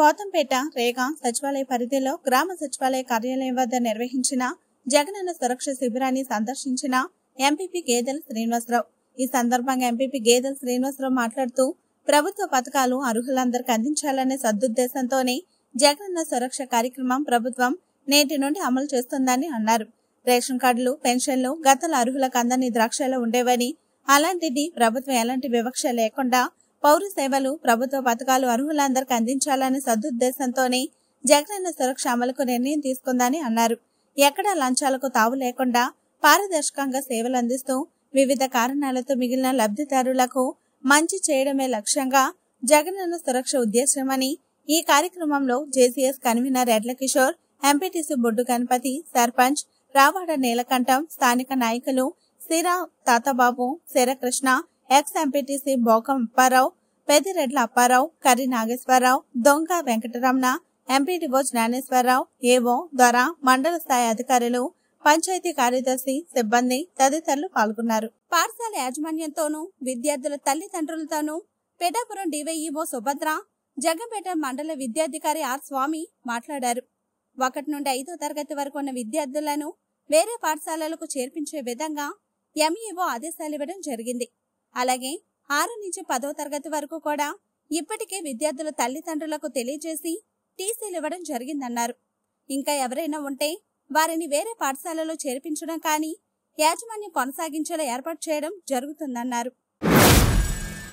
కోతంపేట రేగా సచివాలయ పరిధిలో గ్రామ సచివాలయ కార్యాలయం వద్ద నిర్వహించిన జగనన్న సురక్ష శిబిరాన్ని సందర్శించిన ఎంపీపీ గేదెల శ్రీనివాసరావు ఈ సందర్భంగా ఎంపీపీ గేదెల శ్రీనివాసరావు మాట్లాడుతూ ప్రభుత్వ పథకాలు అర్హులందరికీ అందించాలనే సదుద్దేశంతోనే జగనన్న సురక్ష కార్యక్రమం ప్రభుత్వం నేటి నుండి అమలు చేస్తుందని అన్నారు రేషన్ కార్డులు పెన్షన్లు గతంలో అర్హులకు అందని ద్రాక్షలో ఉండేవని అలాంటిది ప్రభుత్వం ఎలాంటి వివక్ష లేకుండా పౌర సేవలు ప్రభుత్వ పథకాలు అర్హులందరికీ అందించాలనే సదుద్దేశంతోనే జగనన్న సురక్ష అమలుకు నిర్ణయం తీసుకుందని అన్నారు ఎక్కడా లంచాలకు తావు లేకుండా పారదర్శకంగా సేవలు అందిస్తూ వివిధ కారణాలతో మిగిలిన లబ్ధిదారులకు మంచి చేయడమే లక్ష్యంగా జగనన్న సురక్ష ఉద్దేశ్యమని ఈ కార్యక్రమంలో JCS convenor Edla Kishore MPTC Boddu Ganapathi sarpanch Ravada Neelakantam స్థానిక నాయకులు Sira Tatababu Sarakrishna ex MPTC Bokam Apparao Peddiredla Apparao Karri Nageswararao Donga Venkataramana MPDO Gnaneswara Rao ఏవో ద్వార మండల స్థాయి అధికారులు పంచాయతీ కార్యదర్శి సిబ్బంది తదితరులు పాల్గొన్నారు పాఠశాల యాజమాన్యంతోనూ విద్యార్థుల తల్లిదండ్రులతోనూ పెడాపురం డివైఈఓ e సుభద్ర జగంపేట మండల విద్యాధికారి ఆర్ స్వామి మాట్లాడారు ఒకటి నుండి ఐదో తరగతి వరకు ఉన్న విద్యార్థులను వేరే పాఠశాలలకు చేర్పించే విధంగా ఎంఈఓ e ఆదేశాలు ఇవ్వడం జరిగింది అలాగే ఆరు నుంచి పదో తరగతి వరకు కూడా ఇప్పటికే విద్యార్థుల తల్లిదండ్రులకు తెలియజేసి టీసీలు ఇవ్వడం జరిగిందన్నారు ఇంకా ఎవరైనా ఉంటే వారిని వేరే పాఠశాలలో చేర్పించడం కానీ యాజమాన్యం కొనసాగించేలా ఏర్పాటు చేయడం జరుగుతుందన్నారు